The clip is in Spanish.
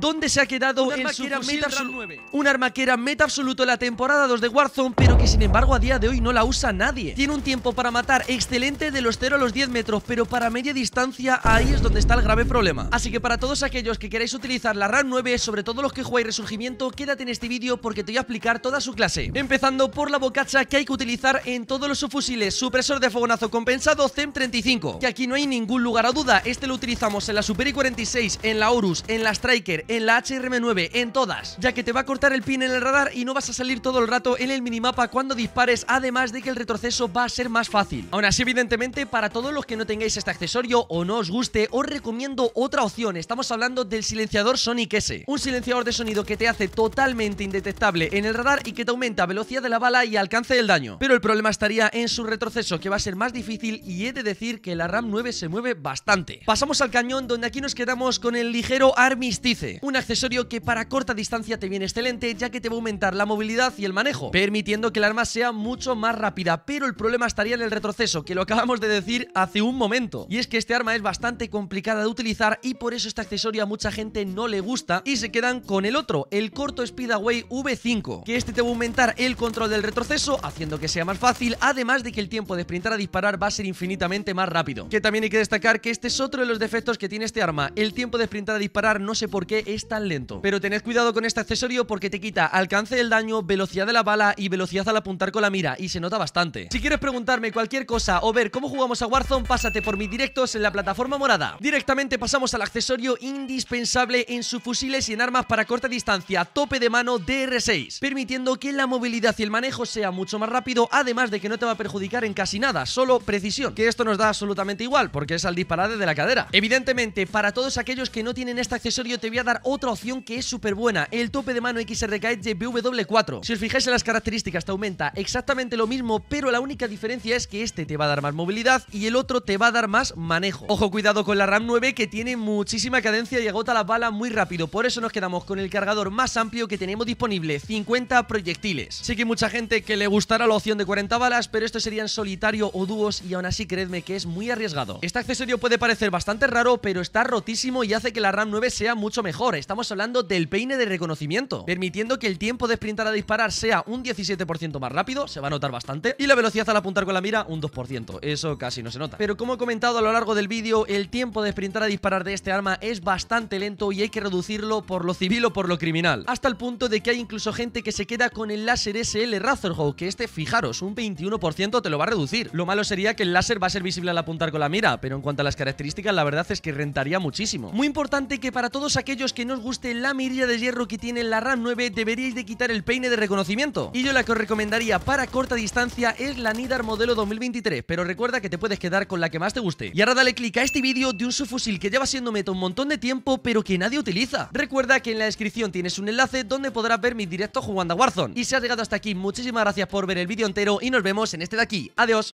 ¿Dónde se ha quedado un el Un arma que era meta absoluto en la temporada 2 de Warzone, pero que sin embargo a día de hoy no la usa nadie. Tiene un tiempo para matar excelente de los 0 a los 10 metros, pero para media distancia ahí es donde está el grave problema. Así que para todos aquellos que queráis utilizar la RAM 9, sobre todo los que jugáis Resurgimiento, quédate en este vídeo porque te voy a explicar toda su clase. Empezando por la bocacha que hay que utilizar en todos los subfusiles, supresor de fogonazo compensado CEM35, que aquí no hay ningún lugar a duda, este lo utilizamos en la Super I-46, en la Horus, en la Striker, en la HRM9, en todas, ya que te va a cortar el pin en el radar y no vas a salir todo el rato en el minimapa cuando dispares, además de que el retroceso va a ser más fácil. Aún así, evidentemente, para todos los que no tengáis este accesorio o no os guste, os recomiendo otra opción. Estamos hablando del silenciador Sonic S, un silenciador de sonido que te hace totalmente indetectable en el radar y que te aumenta velocidad de la bala y alcance del daño. Pero el problema estaría en su retroceso, que va a ser más difícil y he de decir que la RAM 9 se mueve bastante. Pasamos al cañón, donde aquí nos quedamos con el ligero armistice. Un accesorio que para corta distancia te viene excelente ya que te va a aumentar la movilidad y el manejo, permitiendo que el arma sea mucho más rápida, pero el problema estaría en el retroceso, que lo acabamos de decir hace un momento. Y es que este arma es bastante complicada de utilizar y por eso este accesorio a mucha gente no le gusta y se quedan con el otro, el corto away V5, que este te va a aumentar el control del retroceso, haciendo que sea más fácil, además de que el tiempo de sprintar a disparar va a ser infinitamente más rápido. Que también hay que destacar que este es otro de los defectos que tiene este arma, el tiempo de sprintar a disparar no sé por qué es tan lento. Pero tened cuidado con este accesorio porque te quita alcance del daño, velocidad de la bala y velocidad al apuntar con la mira, y se nota bastante. Si quieres preguntarme cualquier cosa o ver cómo jugamos a Warzone, pásate por mis directos en la plataforma morada. Directamente pasamos al accesorio indispensable en sus fusiles y en armas para corta distancia, tope de mano DR6, permitiendo que la movilidad y el manejo sea mucho más rápido, además de que no te va a perjudicar en casi nada, solo precisión, que esto nos da absolutamente igual, porque es al disparar desde la cadera. Evidentemente, para todos aquellos que no tienen este accesorio te voy a dar otra opción que es súper buena, el tope de mano XRK BW4. Si os fijáis en las características te aumenta exactamente lo mismo, pero la única diferencia es que este te va a dar más movilidad y el otro te va a dar más manejo. Ojo, cuidado con la RAM 9 que tiene muchísima cadencia y agota las balas muy rápido, por eso nos quedamos con el cargador más amplio que tenemos disponible, 50 proyectiles. Sé que hay mucha gente que le gustará la opción de 40 balas, pero esto sería en solitario o dúos y aún así creedme que es muy arriesgado. Este accesorio puede parecer bastante raro, pero está rotísimo y hace que la RAM 9 sea mucho mejor estamos hablando del peine de reconocimiento, permitiendo que el tiempo de sprintar a disparar sea un 17% más rápido, se va a notar bastante, y la velocidad al apuntar con la mira un 2%, eso casi no se nota. Pero como he comentado a lo largo del vídeo, el tiempo de sprintar a disparar de este arma es bastante lento y hay que reducirlo por lo civil o por lo criminal, hasta el punto de que hay incluso gente que se queda con el láser SL Razorhawk, que este, fijaros, un 21% te lo va a reducir. Lo malo sería que el láser va a ser visible al apuntar con la mira, pero en cuanto a las características, la verdad es que rentaría muchísimo. Muy importante que para todos aquellos que no os guste la mirilla de hierro que tiene la RAM 9 deberíais de quitar el peine de reconocimiento. Y yo la que os recomendaría para corta distancia es la Nidar modelo 2023, pero recuerda que te puedes quedar con la que más te guste. Y ahora dale clic a este vídeo de un subfusil que lleva siendo meta un montón de tiempo pero que nadie utiliza. Recuerda que en la descripción tienes un enlace donde podrás ver mi directo jugando a Warzone. Y si has llegado hasta aquí, muchísimas gracias por ver el vídeo entero y nos vemos en este de aquí. Adiós.